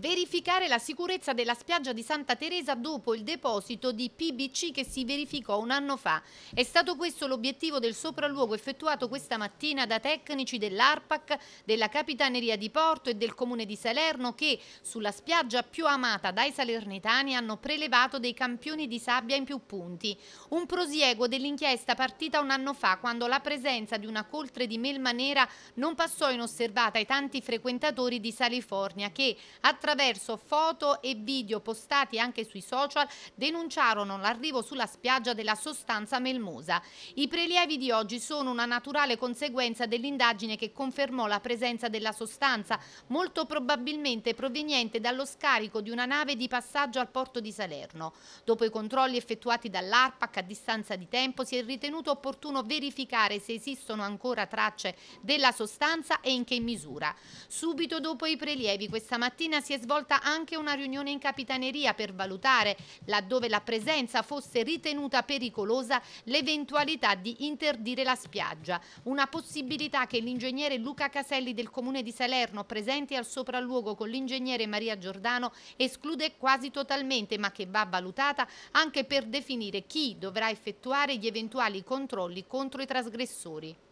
verificare la sicurezza della spiaggia di Santa Teresa dopo il deposito di PBC che si verificò un anno fa. È stato questo l'obiettivo del sopralluogo effettuato questa mattina da tecnici dell'ARPAC, della Capitaneria di Porto e del Comune di Salerno che sulla spiaggia più amata dai salernitani hanno prelevato dei campioni di sabbia in più punti. Un prosieguo dell'inchiesta partita un anno fa quando la presenza di una coltre di melma nera non passò inosservata ai tanti frequentatori di Salifornia che attraverso attraverso foto e video postati anche sui social denunciarono l'arrivo sulla spiaggia della sostanza melmosa. I prelievi di oggi sono una naturale conseguenza dell'indagine che confermò la presenza della sostanza, molto probabilmente proveniente dallo scarico di una nave di passaggio al porto di Salerno. Dopo i controlli effettuati dall'ARPAC a distanza di tempo si è ritenuto opportuno verificare se esistono ancora tracce della sostanza e in che misura. Subito dopo i prelievi questa mattina si è svolta anche una riunione in Capitaneria per valutare, laddove la presenza fosse ritenuta pericolosa, l'eventualità di interdire la spiaggia. Una possibilità che l'ingegnere Luca Caselli del Comune di Salerno, presente al sopralluogo con l'ingegnere Maria Giordano, esclude quasi totalmente, ma che va valutata anche per definire chi dovrà effettuare gli eventuali controlli contro i trasgressori.